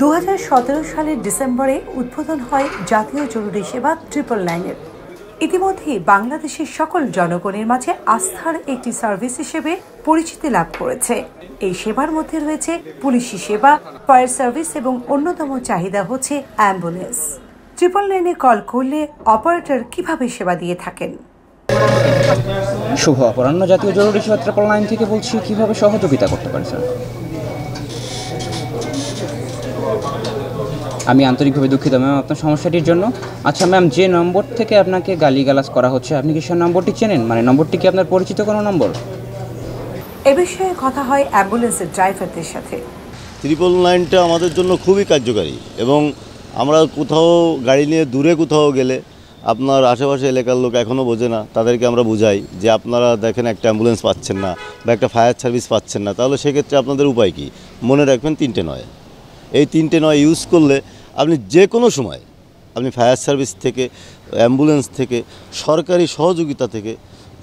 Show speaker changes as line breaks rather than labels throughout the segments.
দু সালের ডিসেম্বরে উদ্বোধন হয় জাতীয় জরুরি সেবা ট্রিপল লাইনের ইতিমধ্যে বাংলাদেশের সকল জনগণের মাঝে আস্থার একটি সার্ভিস হিসেবে পরিচিতি লাভ করেছে এই সেবার মধ্যে রয়েছে পুলিশি সেবা ফায়ার সার্ভিস এবং অন্যতম চাহিদা হচ্ছে অ্যাম্বুলেন্স ট্রিপল লাইনে কল করলে অপারেটর কিভাবে সেবা দিয়ে থাকেন
শুভ অপরাহ্ন জাতীয় জরুরি সেবা ট্রিপল লাইন থেকে বলছি কিভাবে সহযোগিতা করতে পারি স্যার আমি আন্তরিকভাবে দুঃখিত ম্যাম আপনার সমস্যাটির জন্য আচ্ছা ম্যাম যে নম্বর থেকে আপনাকে গালিগালাজ করা হচ্ছে আপনি কি সে নম্বরটি চেনেন মানে নম্বরটি কি আপনার পরিচিত কোনো নম্বর
এ বিষয়ে কথা হয় অ্যাম্বুলেন্সের ড্রাইভারদের সাথে
ত্রিপল নাইনটা আমাদের
জন্য খুবই কার্যকারী এবং আমরা কোথাও গাড়ি নিয়ে দূরে কোথাও গেলে আপনার আশেপাশে এলাকার লোক এখনও বোঝে না তাদেরকে আমরা বুঝাই যে আপনারা দেখেন একটা অ্যাম্বুলেন্স পাচ্ছেন না বা একটা ফায়ার সার্ভিস পাচ্ছেন না তাহলে সেক্ষেত্রে আপনাদের উপায় কি মনে রাখবেন তিনটে নয় এই তিনটে নয় ইউজ করলে আপনি যে কোনো সময় আপনি ফায়ার সার্ভিস থেকে অ্যাম্বুলেন্স থেকে সরকারি সহযোগিতা থেকে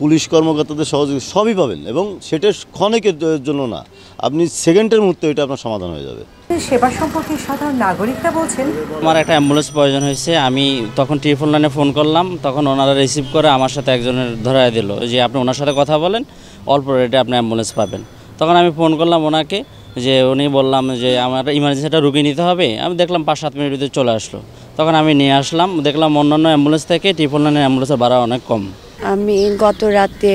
পুলিশ কর্মকর্তাদের সহযোগিতা সবই পাবেন এবং সেটা ক্ষণেকের জন্য না আপনি সেকেন্ডের মুহূর্তে এটা আপনার সমাধান হয়ে যাবে সেবা সম্পর্কে সাধারণ নাগরিকরা বলছেন
আমার একটা অ্যাম্বুলেন্স প্রয়োজন হয়েছে আমি তখন টেলিফোন লাইনে ফোন করলাম তখন ওনারা রিসিভ করে আমার সাথে একজনের ধরায় দিল যে আপনি ওনার সাথে কথা বলেন অল্প রেটে আপনি অ্যাম্বুলেন্স পাবেন তখন আমি ফোন করলাম ওনাকে যে উনি বললাম যে আমার ইমার্জেন্সিটা রুগী নিতে হবে আমি দেখলাম পাঁচ সাত মিনিট ভিতরে চলে আসলো তখন আমি নিয়ে আসলাম দেখলাম অন্যান্য অ্যাম্বুলেন্স থেকে ট্রিপল নাইনের অ্যাম্বুলেন্সের ভাড়া অনেক কম
আমি গত রাতে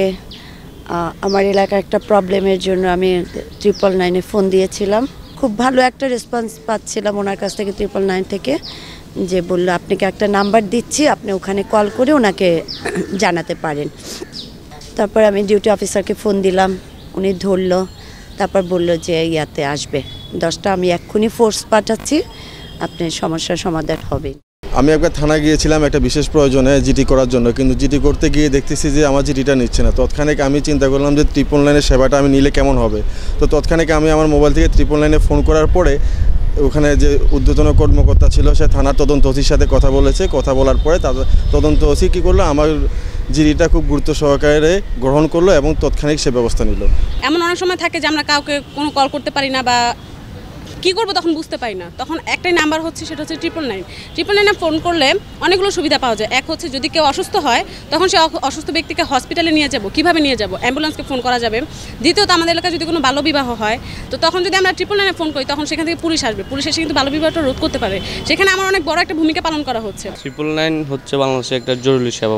আমার এলাকার একটা প্রবলেমের জন্য আমি ট্রিপল নাইনে ফোন দিয়েছিলাম খুব ভালো একটা রেসপন্স পাচ্ছিলাম ওনার কাছ থেকে ট্রিপল নাইন থেকে যে বললো আপনাকে একটা নাম্বার দিচ্ছি আপনি ওখানে কল করে ওনাকে জানাতে পারেন তারপর আমি ডিউটি অফিসারকে ফোন দিলাম উনি ধরলো তারপর বলল যে ইয়াতে আসবে দশটা আমি এক্ষুনি ফোর্স পাঠাচ্ছি আপনার সমস্যার সমাধান হবে
আমি একবার থানা গিয়েছিলাম একটা বিশেষ প্রয়োজনে জিটি করার জন্য কিন্তু জিটি করতে গিয়ে দেখতেছি যে আমার জিটিটা নিচ্ছে না তৎক্ষণিক আমি চিন্তা করলাম যে ত্রিপল লাইনের সেবাটা আমি নিলে কেমন হবে তো তৎক্ষণিক আমি আমার মোবাইল থেকে ত্রিপল লাইনে ফোন করার পরে ওখানে যে উদ্বোধন কর্মকর্তা ছিল সে থানার তদন্ত ওসির সাথে কথা বলেছে কথা বলার পরে তাদের তদন্ত ওসি কী করলো আমার জিরি এটা খুব গুরুত্ব সহকারে গ্রহণ করলো এবং তৎক্ষণিক সে ব্যবস্থা নিল
এমন অনেক সময় থাকে যে আমরা কাউকে কোনো কল করতে পারি না বা কি করবো তখন বুঝতে পারি না তখন একটাই নাম্বার হচ্ছে সেটা হচ্ছে ট্রিপল নাইন ট্রিপল নাইনে ফোন করলে অনেকগুলো সুবিধা পাওয়া যায় এক হচ্ছে যদি কেউ অসুস্থ হয় তখন সে অসুস্থ ব্যক্তিকে হসপিটালে নিয়ে যাব কিভাবে নিয়ে যাব অ্যাম্বুলেন্সকে ফোন করা যাবে দ্বিতীয়ত আমাদের এলাকায় যদি কোনো বাল্যবিবাহ হয় তো তখন যদি আমরা ট্রিপল নাইনে ফোন করি তখন সেখান থেকে পুলিশ আসবে পুলিশ এসে কিন্তু বাল্যবিবাহটা রোধ করতে পারে সেখানে আমার অনেক বড় একটা ভূমিকা পালন করা হচ্ছে
ট্রিপল নাইন হচ্ছে বাংলাদেশে একটা জরুরি সেবা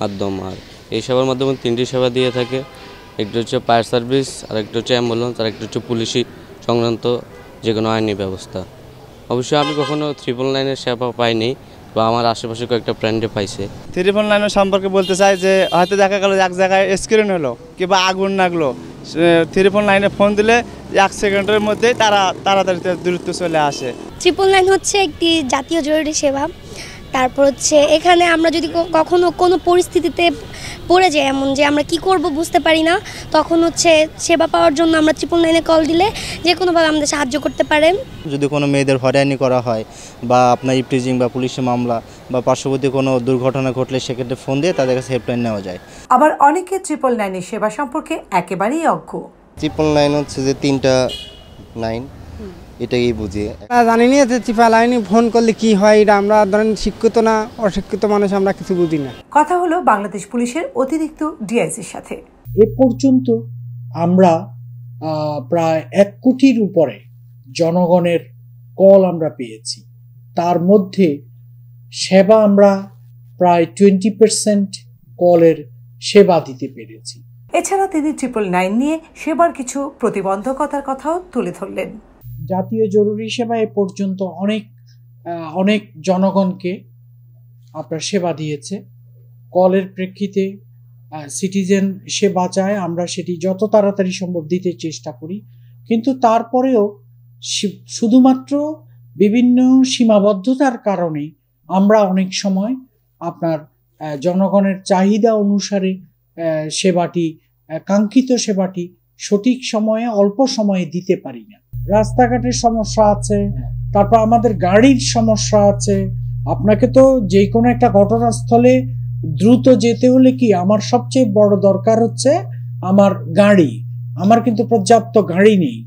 মাধ্যম আর এই সেবার মাধ্যমে তিনটি সেবা দিয়ে থাকে একটি হচ্ছে ফায়ার সার্ভিস আর একটি হচ্ছে অ্যাম্বুলেন্স আর একটি হচ্ছে পুলিশি সংক্রান্ত যে কোনো আইনি ব্যবস্থা অবশ্যই আমি কখনও ত্রিপল লাইনের সেবা পাইনি বা আমার আশেপাশে কয়েকটা ফ্রেন্ডে পাইছে ত্রিপল লাইনের সম্পর্কে বলতে চাই যে হয়তো দেখা গেলো এক জায়গায় স্ক্রিন হলো কিংবা আগুন লাগলো ত্রিপল লাইনে ফোন দিলে এক সেকেন্ডের মধ্যে তারা তাড়াতাড়ি দূরত্ব চলে আসে ত্রিপল লাইন হচ্ছে একটি জাতীয় জরুরি সেবা তারপর হচ্ছে এখানে আমরা যদি কখনো কোনো পরিস্থিতিতে পড়ে যাই এমন যে আমরা কি করব বুঝতে পারি না তখন হচ্ছে সেবা পাওয়ার জন্য আমরা ট্রিপল নাইনে কল দিলে যে কোনোভাবে আমাদের সাহায্য করতে পারেন যদি কোনো মেয়েদের হয়রানি করা হয় বা আপনার ইপ্রিজিং বা পুলিশে মামলা বা পার্শ্ববর্তী কোনো দুর্ঘটনা ঘটলে সেক্ষেত্রে ফোন দিয়ে তাদের কাছে হেল্পলাইন নেওয়া যায়
আবার অনেকে ট্রিপল নাইনের সেবা সম্পর্কে একেবারেই অজ্ঞ ট্রিপল নাইন হচ্ছে যে তিনটা নাইন এটাই বুঝি
জানি না যে চিপা লাইনে ফোন করলে কি হয় এটা আমরা ধরেন শিক্ষিত না অশিক্ষিত মানুষ আমরা কিছু বুঝি না
কথা হলো বাংলাদেশ পুলিশের
অতিরিক্ত ডিআইসির সাথে এ পর্যন্ত আমরা প্রায় এক কোটির উপরে জনগণের কল আমরা পেয়েছি তার মধ্যে সেবা আমরা প্রায় টোয়েন্টি পার্সেন্ট কলের সেবা দিতে পেরেছি এছাড়া তিনি ট্রিপল নাইন নিয়ে সেবার কিছু প্রতিবন্ধকতার কথাও তুলে ধরলেন জাতীয় জরুরি সেবা এ পর্যন্ত অনেক অনেক জনগণকে আপনার সেবা দিয়েছে কলের প্রেক্ষিতে সিটিজেন সেবা চায় আমরা সেটি যত তাড়াতাড়ি সম্ভব দিতে চেষ্টা করি কিন্তু তারপরেও শুধুমাত্র বিভিন্ন সীমাবদ্ধতার কারণে আমরা অনেক সময় আপনার জনগণের চাহিদা অনুসারে সেবাটি কাঙ্ক্ষিত সেবাটি সঠিক সময়ে অল্প সময়ে দিতে পারি না রাস্তাঘাটের সমস্যা আছে হ্যাঁ। তারপর আমাদের গাড়ির সমস্যা আছে আপনাকে তো যে কোনো একটা ঘটনাস্থলে দ্রুত যেতে হলে কি আমার সবচেয়ে বড় দরকার হচ্ছে আমার গাড়ি আমার কিন্তু পর্যাপ্ত গাড়ি নেই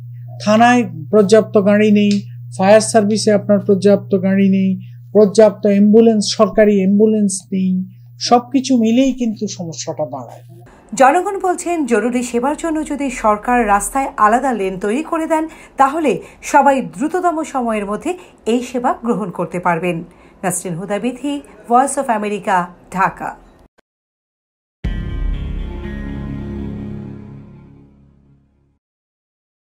থানায় পর্যাপ্ত গাড়ি নেই ফায়ার সার্ভিসে আপনার পর্যাপ্ত গাড়ি নেই পর্যাপ্ত অ্যাম্বুলেন্স সরকারি অ্যাম্বুলেন্স নেই সব কিছু মিলেই কিন্তু সমস্যাটা দাঁড়ায়
জনগণ বলছেন জরুরি সেবার জন্য যদি সরকার রাস্তায় আলাদা লেন তৈরি করে দেন তাহলে সবাই দ্রুততম সময়ের মধ্যে এই সেবা গ্রহণ করতে পারবেন Nasrin Hudabithi voice of America
Dhaka